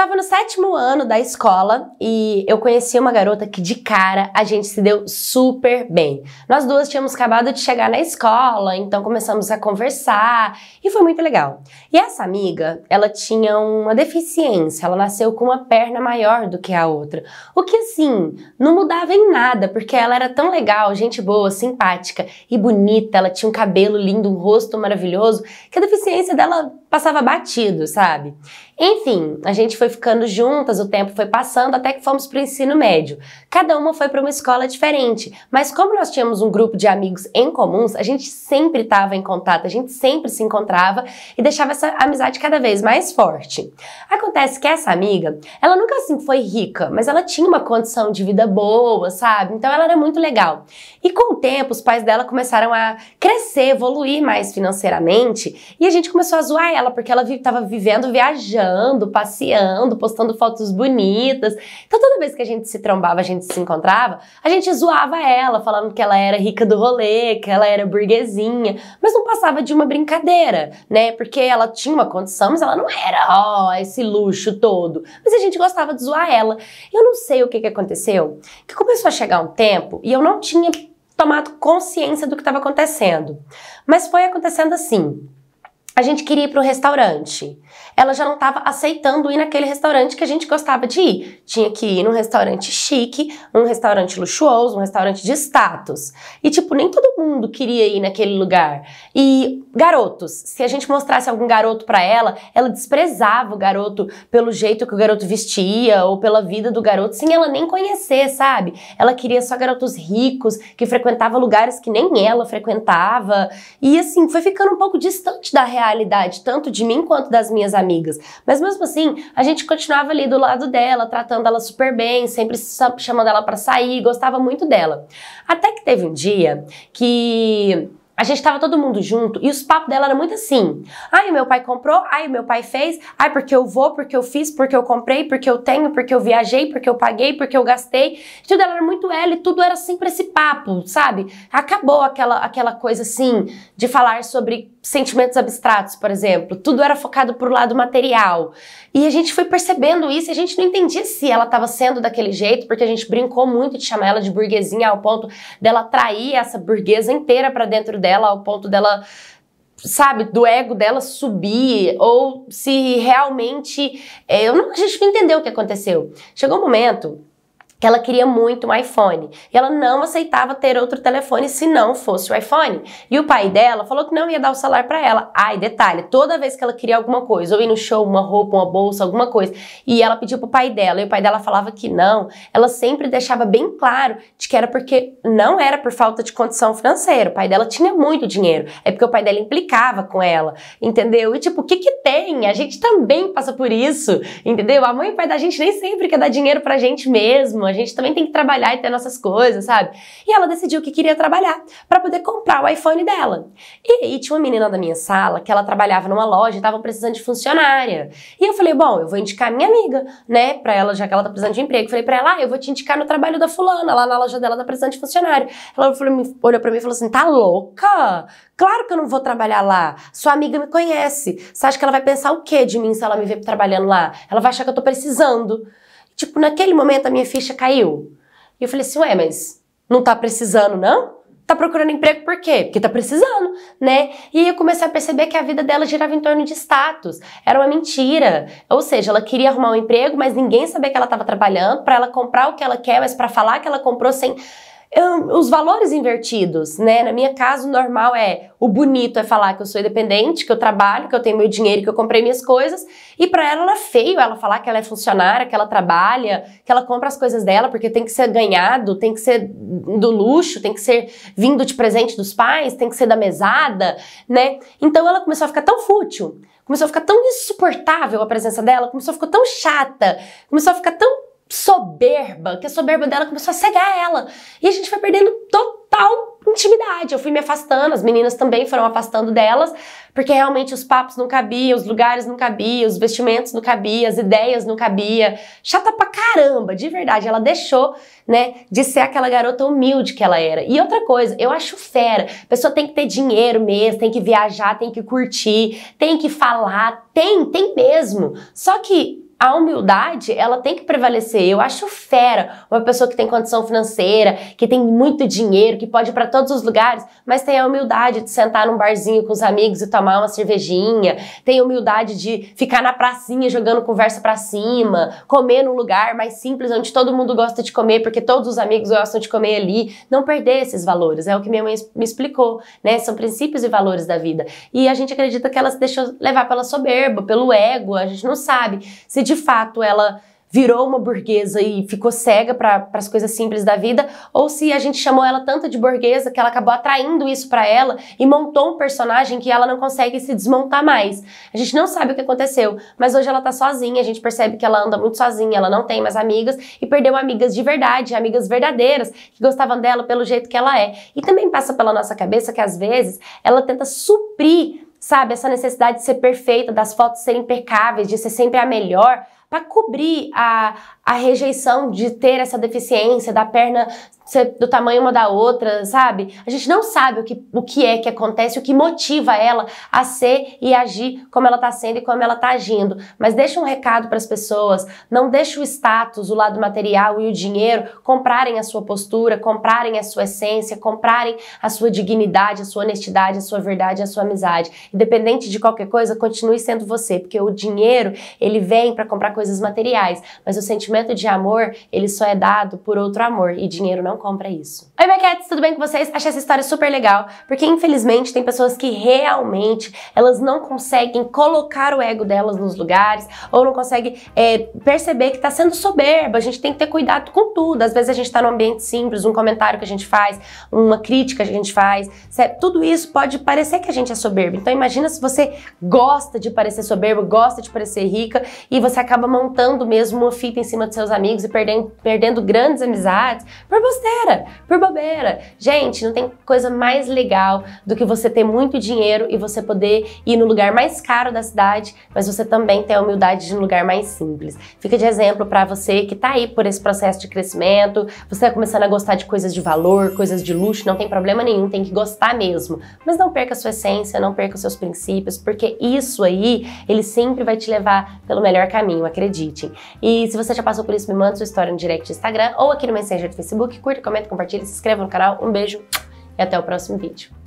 tava no sétimo ano da escola e eu conheci uma garota que de cara a gente se deu super bem. Nós duas tínhamos acabado de chegar na escola, então começamos a conversar e foi muito legal. E essa amiga, ela tinha uma deficiência, ela nasceu com uma perna maior do que a outra. O que assim, não mudava em nada, porque ela era tão legal, gente boa, simpática e bonita, ela tinha um cabelo lindo, um rosto maravilhoso, que a deficiência dela passava batido, sabe? Enfim, a gente foi ficando juntas, o tempo foi passando até que fomos para o ensino médio. Cada uma foi para uma escola diferente, mas como nós tínhamos um grupo de amigos em comuns, a gente sempre estava em contato, a gente sempre se encontrava e deixava essa amizade cada vez mais forte. Acontece que essa amiga, ela nunca assim foi rica, mas ela tinha uma condição de vida boa, sabe? Então ela era muito legal. E com o tempo, os pais dela começaram a crescer, evoluir mais financeiramente, e a gente começou a zoar ela ela, porque ela estava vivendo, viajando, passeando, postando fotos bonitas. Então toda vez que a gente se trombava, a gente se encontrava, a gente zoava ela, falando que ela era rica do rolê, que ela era burguesinha, mas não passava de uma brincadeira, né? Porque ela tinha uma condição, mas ela não era, ó, esse luxo todo. Mas a gente gostava de zoar ela. Eu não sei o que, que aconteceu, que começou a chegar um tempo e eu não tinha tomado consciência do que estava acontecendo. Mas foi acontecendo assim a gente queria ir para o restaurante. Ela já não estava aceitando ir naquele restaurante que a gente gostava de ir. Tinha que ir num restaurante chique, um restaurante luxuoso, um restaurante de status. E, tipo, nem todo mundo queria ir naquele lugar. E garotos, se a gente mostrasse algum garoto para ela, ela desprezava o garoto pelo jeito que o garoto vestia ou pela vida do garoto, sem ela nem conhecer, sabe? Ela queria só garotos ricos, que frequentava lugares que nem ela frequentava. E, assim, foi ficando um pouco distante da realidade realidade, tanto de mim quanto das minhas amigas. Mas mesmo assim, a gente continuava ali do lado dela, tratando ela super bem, sempre chamando ela para sair, gostava muito dela. Até que teve um dia que a gente tava todo mundo junto e os papos dela eram muito assim. Ai, meu pai comprou, ai, meu pai fez, ai, porque eu vou, porque eu fiz, porque eu comprei, porque eu tenho, porque eu viajei, porque eu paguei, porque eu gastei. Tudo ela era muito ela e tudo era sempre esse papo, sabe? Acabou aquela, aquela coisa assim de falar sobre sentimentos abstratos, por exemplo. Tudo era focado pro lado material. E a gente foi percebendo isso e a gente não entendia se ela tava sendo daquele jeito, porque a gente brincou muito de chamar ela de burguesinha ao ponto dela trair essa burguesa inteira para dentro dela dela ao ponto dela sabe, do ego dela subir, ou se realmente. É, eu não, a gente não entendeu o que aconteceu. Chegou um momento que ela queria muito um iPhone. E ela não aceitava ter outro telefone se não fosse o iPhone. E o pai dela falou que não ia dar o salário para ela. Ai, detalhe, toda vez que ela queria alguma coisa, ou ir no show, uma roupa, uma bolsa, alguma coisa, e ela pediu pro pai dela, e o pai dela falava que não, ela sempre deixava bem claro de que era porque não era por falta de condição financeira. O pai dela tinha muito dinheiro. É porque o pai dela implicava com ela, entendeu? E tipo, o que que tem, a gente também passa por isso, entendeu? A mãe e o pai da gente nem sempre quer dar dinheiro pra gente mesmo, a gente também tem que trabalhar e ter nossas coisas, sabe? E ela decidiu que queria trabalhar para poder comprar o iPhone dela. E aí tinha uma menina da minha sala que ela trabalhava numa loja e estavam precisando de funcionária. E eu falei, bom, eu vou indicar minha amiga, né, pra ela, já que ela tá precisando de emprego. Eu falei pra ela, ah, eu vou te indicar no trabalho da fulana, lá na loja dela tá precisando de funcionário. Ela falou, olhou pra mim e falou assim, tá louca? Claro que eu não vou trabalhar lá. Sua amiga me conhece. Você acha que ela vai pensar o que de mim se ela me ver trabalhando lá? Ela vai achar que eu tô precisando. Tipo, naquele momento a minha ficha caiu. E eu falei assim, ué, mas não tá precisando, não? Tá procurando emprego por quê? Porque tá precisando, né? E aí eu comecei a perceber que a vida dela girava em torno de status. Era uma mentira. Ou seja, ela queria arrumar um emprego, mas ninguém sabia que ela estava trabalhando, para ela comprar o que ela quer, mas para falar que ela comprou sem os valores invertidos, né? Na minha casa, o normal é o bonito é falar que eu sou independente, que eu trabalho, que eu tenho meu dinheiro, que eu comprei minhas coisas. E para ela era é feio ela falar que ela é funcionária, que ela trabalha, que ela compra as coisas dela, porque tem que ser ganhado, tem que ser do luxo, tem que ser vindo de presente dos pais, tem que ser da mesada, né? Então ela começou a ficar tão fútil, começou a ficar tão insuportável a presença dela, começou a ficar tão chata, começou a ficar tão soberba, que a soberba dela começou a cegar ela. E a gente foi perdendo total intimidade. Eu fui me afastando, as meninas também foram afastando delas, porque realmente os papos não cabiam, os lugares não cabiam, os vestimentos não cabiam, as ideias não cabiam. Chata pra caramba, de verdade. Ela deixou, né, de ser aquela garota humilde que ela era. E outra coisa, eu acho fera. A pessoa tem que ter dinheiro mesmo, tem que viajar, tem que curtir, tem que falar, tem, tem mesmo. Só que a humildade, ela tem que prevalecer. Eu acho fera uma pessoa que tem condição financeira, que tem muito dinheiro, que pode ir para todos os lugares, mas tem a humildade de sentar num barzinho com os amigos e tomar uma cervejinha, tem a humildade de ficar na pracinha jogando conversa para cima, comer num lugar mais simples onde todo mundo gosta de comer porque todos os amigos gostam de comer ali, não perder esses valores. É o que minha mãe me explicou, né? São princípios e valores da vida. E a gente acredita que ela se deixou levar pela soberba, pelo ego, a gente não sabe se de fato ela virou uma burguesa e ficou cega para as coisas simples da vida, ou se a gente chamou ela tanto de burguesa que ela acabou atraindo isso para ela e montou um personagem que ela não consegue se desmontar mais. A gente não sabe o que aconteceu, mas hoje ela tá sozinha, a gente percebe que ela anda muito sozinha, ela não tem mais amigas e perdeu amigas de verdade, amigas verdadeiras que gostavam dela pelo jeito que ela é. E também passa pela nossa cabeça que às vezes ela tenta suprir Sabe, essa necessidade de ser perfeita, das fotos serem impecáveis, de ser sempre a melhor, para cobrir a, a rejeição de ter essa deficiência da perna ser do tamanho uma da outra, sabe? A gente não sabe o que, o que é que acontece, o que motiva ela a ser e agir como ela está sendo e como ela está agindo. Mas deixa um recado para as pessoas, não deixa o status, o lado material e o dinheiro comprarem a sua postura, comprarem a sua essência, comprarem a sua dignidade, a sua honestidade, a sua verdade, a sua amizade. Independente de qualquer coisa, continue sendo você, porque o dinheiro, ele vem para comprar coisas coisas materiais, mas o sentimento de amor, ele só é dado por outro amor e dinheiro não compra isso. Oi, Bequetes, tudo bem com vocês? Achei essa história super legal, porque infelizmente tem pessoas que realmente elas não conseguem colocar o ego delas nos lugares ou não conseguem é, perceber que está sendo soberba. A gente tem que ter cuidado com tudo. Às vezes a gente está num ambiente simples, um comentário que a gente faz, uma crítica que a gente faz, tudo isso pode parecer que a gente é soberbo. Então imagina se você gosta de parecer soberbo, gosta de parecer rica e você acaba montando mesmo uma fita em cima de seus amigos e perdendo, perdendo grandes amizades por bosteira, por bobeira. Gente, não tem coisa mais legal do que você ter muito dinheiro e você poder ir no lugar mais caro da cidade, mas você também ter a humildade de um lugar mais simples. Fica de exemplo para você que tá aí por esse processo de crescimento, você tá começando a gostar de coisas de valor, coisas de luxo, não tem problema nenhum, tem que gostar mesmo. Mas não perca a sua essência, não perca os seus princípios, porque isso aí, ele sempre vai te levar pelo melhor caminho. A acreditem. E se você já passou por isso, me manda sua história no direct do Instagram ou aqui no Messenger do Facebook. Curta, comenta, compartilha, se inscreva no canal. Um beijo e até o próximo vídeo.